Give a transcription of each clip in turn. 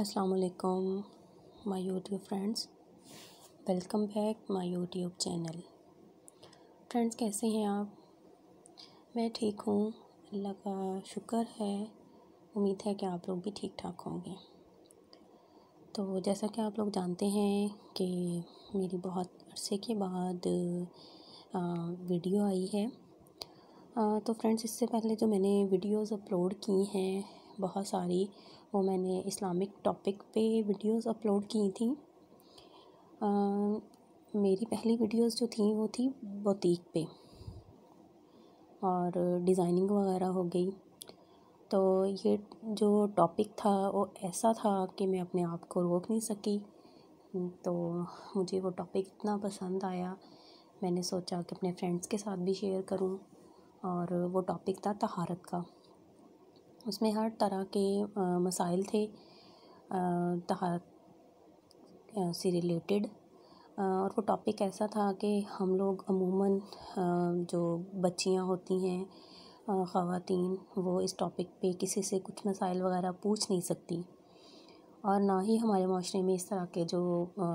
अस्सलाम वालेकुम my YouTube friends welcome back my YouTube channel friends कैसे हैं आप मैं ठीक हूँ अल्लाह का शुक्र है उम्मीद है कि आप लोग भी ठीक ठाक होंगे तो जैसा कि आप लोग जानते हैं कि मेरी बहुत अरसे के बाद आ, वीडियो आई है आ, तो फ्रेंड्स इससे पहले जो मैंने वीडियोस अपलोड की हैं बहुत सारी वो मैंने इस्लामिक टॉपिक पे वीडियोस अपलोड की थी आ, मेरी पहली वीडियोस जो थी वो थी बोतीक पे और डिज़ाइनिंग वगैरह हो गई तो ये जो टॉपिक था वो ऐसा था कि मैं अपने आप को रोक नहीं सकी तो मुझे वो टॉपिक इतना पसंद आया मैंने सोचा कि अपने फ्रेंड्स के साथ भी शेयर करूं और वो टॉपिक था तहारत का उसमें हर तरह के मसाइल थे तहार से रिलेटेड और वो टॉपिक ऐसा था कि हम लोग अमूमन जो बच्चियां होती हैं ख़वातीन वो इस टॉपिक पे किसी से कुछ मसाइल वगैरह पूछ नहीं सकती और ना ही हमारे माशरे में इस तरह के जो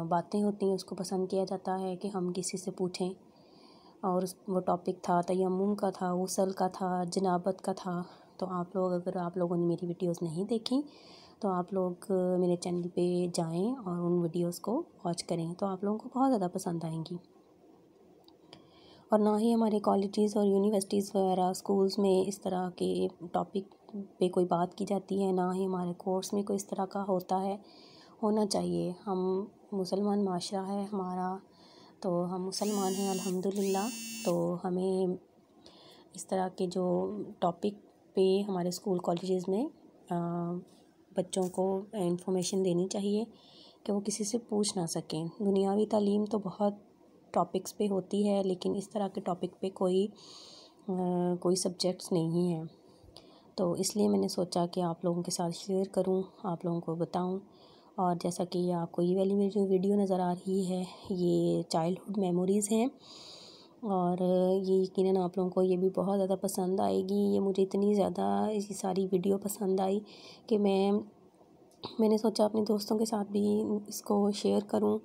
बातें होती हैं उसको पसंद किया जाता है कि हम किसी से पूछें और वो टॉपिक था तयम का था गसल का था जनाबत का था तो आप लोग अगर आप लोगों ने मेरी वीडियोस नहीं देखी तो आप लोग मेरे चैनल पे जाएं और उन वीडियोस को वॉच करें तो आप लोगों को बहुत ज़्यादा पसंद आएंगी और ना ही हमारे कॉलेजेस और यूनिवर्सिटीज़ वगैरह स्कूल्स में इस तरह के टॉपिक पे कोई बात की जाती है ना ही हमारे कोर्स में कोई इस तरह का होता है होना चाहिए हम मुसलमान माशरा है हमारा तो हम मुसलमान हैं अलहमदिल्ला तो हमें इस तरह के जो टॉपिक पे हमारे स्कूल कॉलेजेस में बच्चों को इन्फॉर्मेशन देनी चाहिए कि वो किसी से पूछ ना सकें दुनियावी तालीम तो बहुत टॉपिक्स पे होती है लेकिन इस तरह के टॉपिक पे कोई कोई सब्जेक्ट्स नहीं हैं तो इसलिए मैंने सोचा कि आप लोगों के साथ शेयर करूं आप लोगों को बताऊं और जैसा कि आपको ये वाली मेरी जो वीडियो नज़र आ रही है ये चाइल्डहुड मेमोरीज़ हैं और ये यकीन आप लोगों को ये भी बहुत ज़्यादा पसंद आएगी ये मुझे इतनी ज़्यादा ये सारी वीडियो पसंद आई कि मैं मैंने सोचा अपने दोस्तों के साथ भी इसको शेयर करूं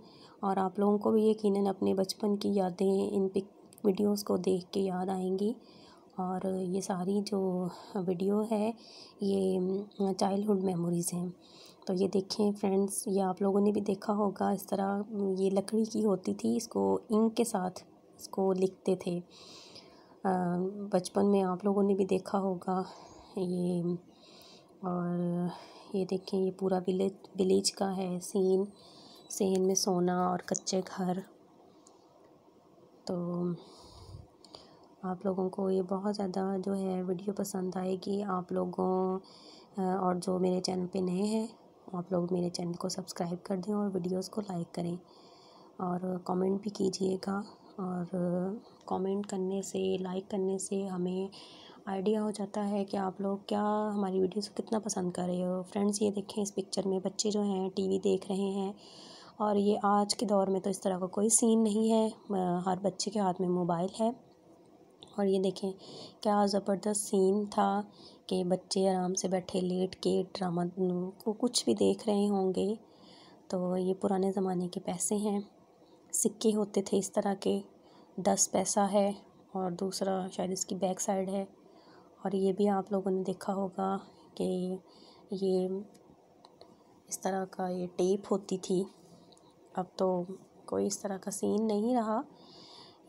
और आप लोगों को भी यकीन अपने बचपन की यादें इन पिक वीडियोस को देख के याद आएंगी और ये सारी जो वीडियो है ये चाइल्डहुड मेमोरीज़ हैं तो ये देखें फ्रेंड्स ये आप लोगों ने भी देखा होगा इस तरह ये लकड़ी की होती थी इसको इंक के साथ इसको लिखते थे बचपन में आप लोगों ने भी देखा होगा ये और ये देखें ये पूरा विलेज विलेज का है सीन सीन में सोना और कच्चे घर तो आप लोगों को ये बहुत ज़्यादा जो है वीडियो पसंद आएगी आप लोगों और जो मेरे चैनल पे नए हैं आप लोग मेरे चैनल को सब्सक्राइब कर दें और वीडियोस को लाइक करें और कमेंट भी कीजिएगा और कमेंट करने से लाइक करने से हमें आइडिया हो जाता है कि आप लोग क्या हमारी वीडियोस को कितना पसंद कर रहे हो फ्रेंड्स ये देखें इस पिक्चर में बच्चे जो हैं टीवी देख रहे हैं और ये आज के दौर में तो इस तरह का कोई सीन नहीं है हर बच्चे के हाथ में मोबाइल है और ये देखें क्या ज़बरदस्त सीन था कि बच्चे आराम से बैठे लेट के ड्रामा को कुछ भी देख रहे होंगे तो ये पुराने ज़माने के पैसे हैं सिक्के होते थे इस तरह के दस पैसा है और दूसरा शायद इसकी बैक साइड है और ये भी आप लोगों ने देखा होगा कि ये इस तरह का ये टेप होती थी अब तो कोई इस तरह का सीन नहीं रहा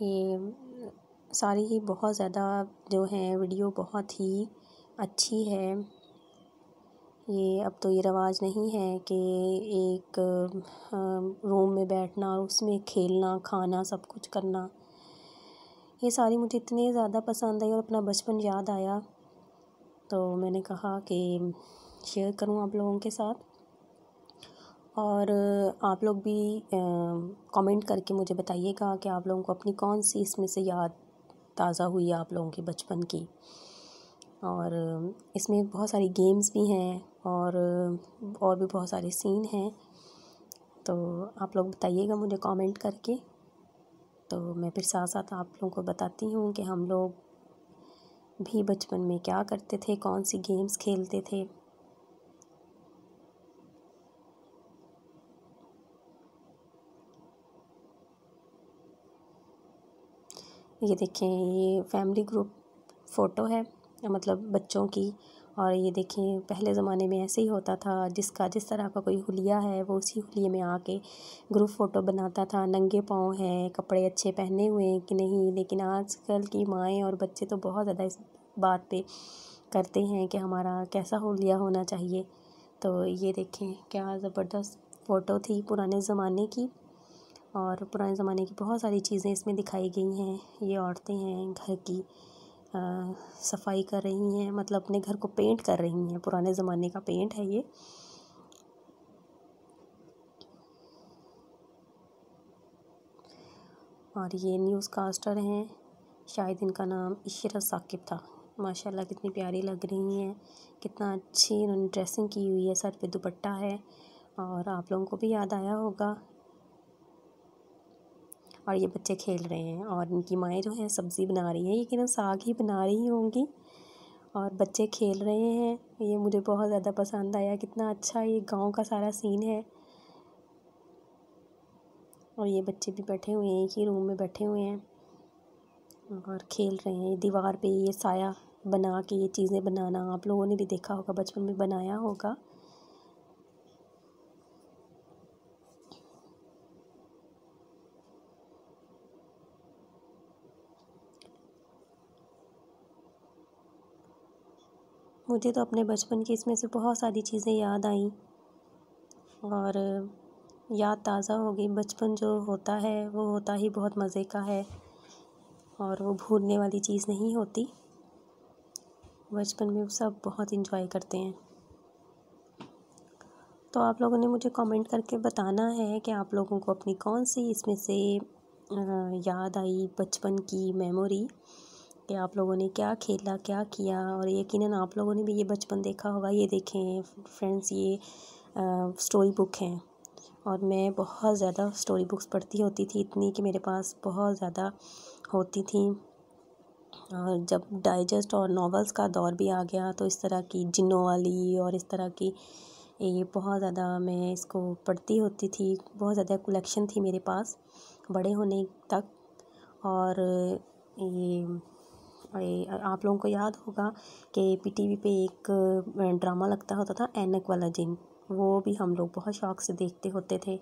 ये सारी ही बहुत ज़्यादा जो है वीडियो बहुत ही अच्छी है ये अब तो ये रवाज नहीं है कि एक रूम में बैठना और उसमें खेलना खाना सब कुछ करना ये सारी मुझे इतने ज़्यादा पसंद आई और अपना बचपन याद आया तो मैंने कहा कि शेयर करूं आप लोगों के साथ और आप लोग भी कमेंट करके मुझे बताइएगा कि आप लोगों को अपनी कौन सी इसमें से याद ताज़ा हुई आप लोगों के बचपन की और इसमें बहुत सारी गेम्स भी हैं और और भी बहुत सारे सीन हैं तो आप लोग बताइएगा मुझे कमेंट करके तो मैं फिर साथ साथ आप लोगों को बताती हूँ कि हम लोग भी बचपन में क्या करते थे कौन सी गेम्स खेलते थे ये देखें ये फैमिली ग्रुप फ़ोटो है मतलब बच्चों की और ये देखें पहले ज़माने में ऐसे ही होता था जिसका जिस तरह का कोई हुलिया है वो उसी हुलिये में आके ग्रुप फ़ोटो बनाता था नंगे पाँव हैं कपड़े अच्छे पहने हुए हैं कि नहीं लेकिन आजकल की माएँ और बच्चे तो बहुत ज़्यादा इस बात पे करते हैं कि हमारा कैसा हुलिया होना चाहिए तो ये देखें क्या ज़बरदस्त फ़ोटो थी पुराने ज़माने की और पुराने ज़माने की बहुत सारी चीज़ें इसमें दिखाई गई हैं ये औरतें हैं घर की सफाई कर रही हैं मतलब अपने घर को पेंट कर रही हैं पुराने ज़माने का पेंट है ये और ये न्यूज़ कास्टर हैं शायद इनका नाम इशरत साकिब था माशाल्लाह कितनी प्यारी लग रही हैं कितना अच्छी इन्होंने ड्रेसिंग की हुई है सर पे दुपट्टा है और आप लोगों को भी याद आया होगा और ये बच्चे खेल रहे हैं और इनकी माएँ जो हैं सब्ज़ी बना रही है यकीनन साग ही बना रही होंगी और बच्चे खेल रहे हैं ये मुझे बहुत ज़्यादा पसंद आया कितना अच्छा ये गांव का सारा सीन है और ये बच्चे भी बैठे हुए हैं एक ही रूम में बैठे हुए हैं और खेल रहे हैं दीवार पे ये साया बना के ये चीज़ें बनाना आप लोगों ने भी देखा होगा बचपन में बनाया होगा मुझे तो अपने बचपन की इसमें से बहुत सारी चीज़ें याद आईं और याद ताज़ा हो गई बचपन जो होता है वो होता ही बहुत मज़े का है और वो भूलने वाली चीज़ नहीं होती बचपन में सब बहुत इन्जॉय करते हैं तो आप लोगों ने मुझे कमेंट करके बताना है कि आप लोगों को अपनी कौन सी इसमें से याद आई बचपन की मेमोरी कि आप लोगों ने क्या खेला क्या किया और यकीनन आप लोगों ने भी ये बचपन देखा होगा ये देखें फ्रेंड्स ये आ, स्टोरी बुक हैं और मैं बहुत ज़्यादा स्टोरी बुक्स पढ़ती होती थी इतनी कि मेरे पास बहुत ज़्यादा होती थी और जब डाइजेस्ट और नॉवेल्स का दौर भी आ गया तो इस तरह की जिनों वाली और इस तरह की ये बहुत ज़्यादा मैं इसको पढ़ती होती थी बहुत ज़्यादा कलेक्शन थी मेरे पास बड़े होने तक और ये आप लोगों को याद होगा कि पी टी वी पे एक ड्रामा लगता होता था एनक वाला जिन वो भी हम लोग बहुत शौक़ से देखते होते थे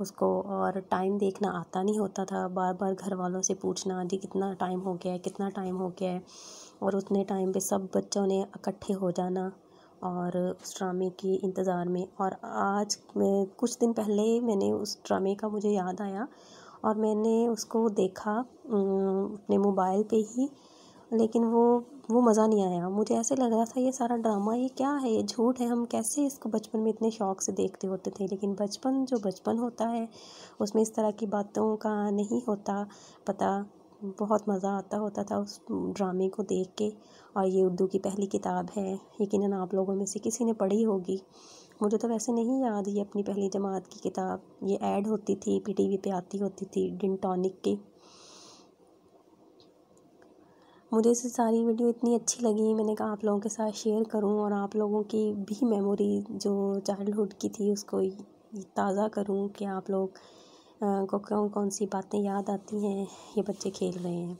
उसको और टाइम देखना आता नहीं होता था बार बार घर वालों से पूछना जी कितना टाइम हो गया है कितना टाइम हो गया है और उतने टाइम पे सब बच्चों ने इकट्ठे हो जाना और उस ड्रामे के इंतज़ार में और आज मैं कुछ दिन पहले मैंने उस ड्रामे का मुझे याद आया और मैंने उसको देखा अपने मोबाइल पे ही लेकिन वो वो मज़ा नहीं आया मुझे ऐसे लग रहा था ये सारा ड्रामा ये क्या है ये झूठ है हम कैसे इसको बचपन में इतने शौक़ से देखते होते थे लेकिन बचपन जो बचपन होता है उसमें इस तरह की बातों का नहीं होता पता बहुत मज़ा आता होता था उस ड्रामे को देख के और ये उर्दू की पहली किताब है यकीन आप लोगों में से किसी ने पढ़ी होगी मुझे तो वैसे नहीं याद ये अपनी पहली जमात की किताब ये ऐड होती थी पी टी वी पर आती होती थी डिन टॉनिक की मुझे इस सारी वीडियो इतनी अच्छी लगी मैंने कहा आप लोगों के साथ शेयर करूं और आप लोगों की भी मेमोरी जो चाइल्डहुड की थी उसको ताज़ा करूं कि आप लोग को कौन कौन सी बातें याद आती हैं ये बच्चे खेल रहे हैं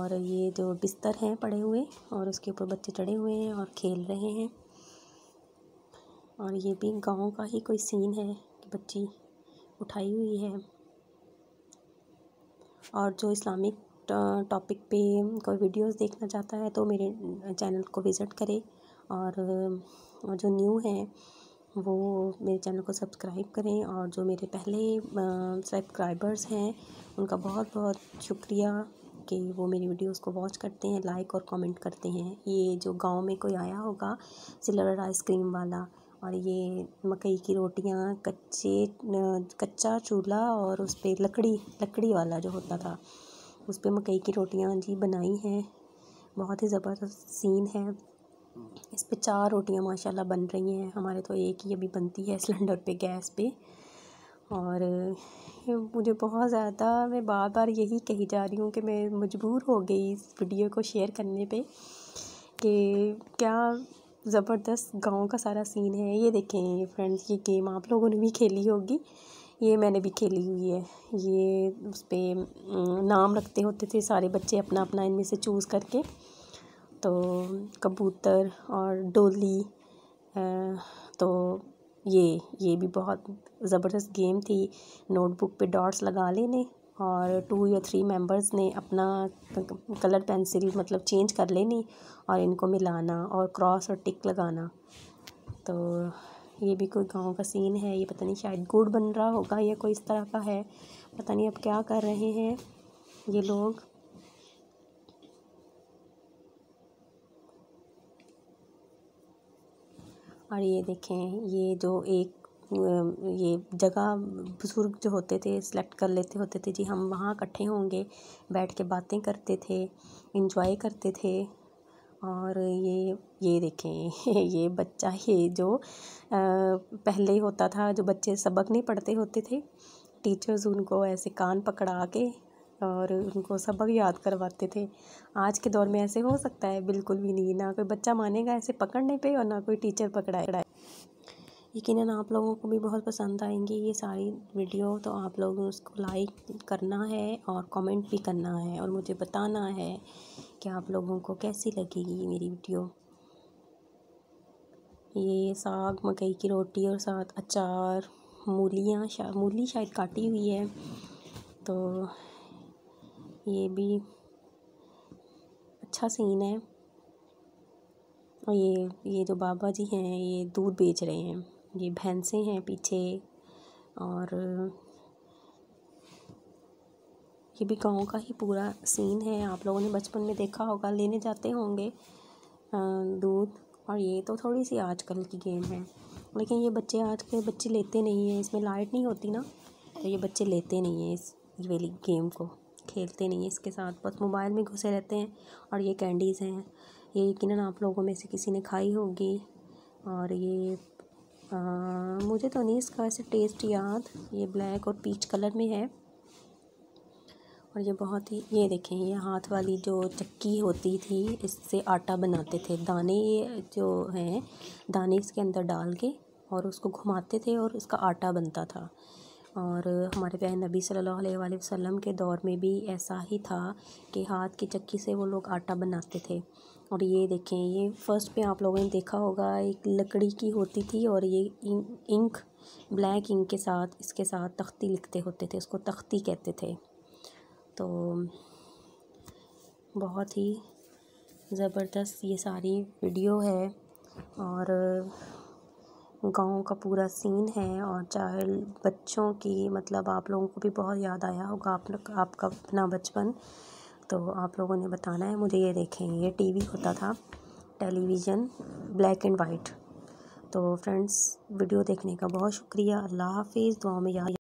और ये जो बिस्तर हैं पड़े हुए और उसके ऊपर बच्चे चढ़े हुए हैं और खेल रहे हैं और ये भी गाँव का ही कोई सीन है कि बच्ची उठाई हुई है और जो इस्लामिक टॉपिक पे कोई वीडियोस देखना चाहता है तो मेरे चैनल को विज़िट करे और जो न्यू है वो मेरे चैनल को सब्सक्राइब करें और जो मेरे पहले सब्सक्राइबर्स हैं उनका बहुत बहुत शुक्रिया कि वो मेरी वीडियोस को वॉच करते हैं लाइक और कमेंट करते हैं ये जो गांव में कोई आया होगा सिल्वर आइसक्रीम वाला और ये मकई की रोटियां कच्चे कच्चा चूल्हा और उस पर लकड़ी लकड़ी वाला जो होता था उस पर मकई की रोटियाँ जी बनाई हैं बहुत ही ज़बरदस्त सीन है इस पर चार रोटियाँ माशाल्लाह बन रही हैं हमारे तो एक ही अभी बनती है सिलेंडर पे गैस पे और मुझे बहुत ज़्यादा मैं बार बार यही कही जा रही हूँ कि मैं मजबूर हो गई इस वीडियो को शेयर करने पे कि क्या ज़बरदस्त गांव का सारा सीन है ये देखें फ्रेंड्स ये गेम आप लोगों ने भी खेली होगी ये मैंने भी खेली हुई है ये उस पर नाम रखते होते थे सारे बच्चे अपना अपना इनमें से चूज़ करके तो कबूतर और डोली तो ये ये भी बहुत ज़बरदस्त गेम थी नोटबुक पे डॉट्स लगा लेने और टू या थ्री मेंबर्स ने अपना कलर पेंसिल मतलब चेंज कर लेनी और इनको मिलाना और क्रॉस और टिक लगाना तो ये भी कोई गांव का सीन है ये पता नहीं शायद गुड़ बन रहा होगा या कोई इस तरह का है पता नहीं अब क्या कर रहे हैं ये लोग और ये देखें ये जो एक ये जगह बुज़ुर्ग जो होते थे सिलेक्ट कर लेते होते थे जी हम वहाँ इकट्ठे होंगे बैठ के बातें करते थे इन्जॉय करते थे और ये ये देखें ये बच्चा ये जो पहले होता था जो बच्चे सबक नहीं पढ़ते होते थे टीचर्स उनको ऐसे कान पकड़ा के और उनको सबक याद करवाते थे आज के दौर में ऐसे हो सकता है बिल्कुल भी नहीं ना कोई बच्चा मानेगा ऐसे पकड़ने पे और ना कोई टीचर पकड़ाएगा यकीन आप लोगों को भी बहुत पसंद आएंगी ये सारी वीडियो तो आप लोग उसको लाइक करना है और कमेंट भी करना है और मुझे बताना है कि आप लोगों को कैसी लगेगी मेरी वीडियो ये साग मकई की रोटी और साथ अचार मूलियाँ शा, मूली शायद काटी हुई है तो ये भी अच्छा सीन है और ये ये जो बाबा जी हैं ये दूध बेच रहे हैं ये भैंसे हैं पीछे और ये भी गाँव का ही पूरा सीन है आप लोगों ने बचपन में देखा होगा लेने जाते होंगे दूध और ये तो थोड़ी सी आजकल की गेम है लेकिन ये बच्चे आज के बच्चे लेते नहीं हैं इसमें लाइट नहीं होती ना तो ये बच्चे लेते नहीं हैं इस वाली गेम को खेलते नहीं हैं इसके साथ बस मोबाइल में घुसे रहते हैं और ये कैंडीज़ हैं ये यकीन आप लोगों में से किसी ने खाई होगी और ये आ, मुझे तो नहीं इसका वैसे टेस्ट याद ये ब्लैक और पीच कलर में है और ये बहुत ही ये देखें ये हाथ वाली जो चक्की होती थी इससे आटा बनाते थे दाने ये जो हैं दाने इसके अंदर डाल के और उसको घुमाते थे और इसका आटा बनता था और हमारे प्यारे नबी सल्लल्लाहु अलैहि वसल्लम के दौर में भी ऐसा ही था कि हाथ की चक्की से वो लोग आटा बनाते थे और ये देखें ये फर्स्ट पे आप लोगों ने देखा होगा एक लकड़ी की होती थी और ये इंक ब्लैक इंक के साथ इसके साथ तख्ती लिखते होते थे इसको तख्ती कहते थे तो बहुत ही ज़बरदस्त ये सारी वीडियो है और गांव का पूरा सीन है और चाहे बच्चों की मतलब आप लोगों को भी बहुत याद आया होगा आप आपका अपना बचपन तो आप लोगों ने बताना है मुझे ये देखें ये टीवी होता था टेलीविज़न ब्लैक एंड वाइट तो फ्रेंड्स वीडियो देखने का बहुत शुक्रिया अल्लाह हाफिज़ दुआ में याद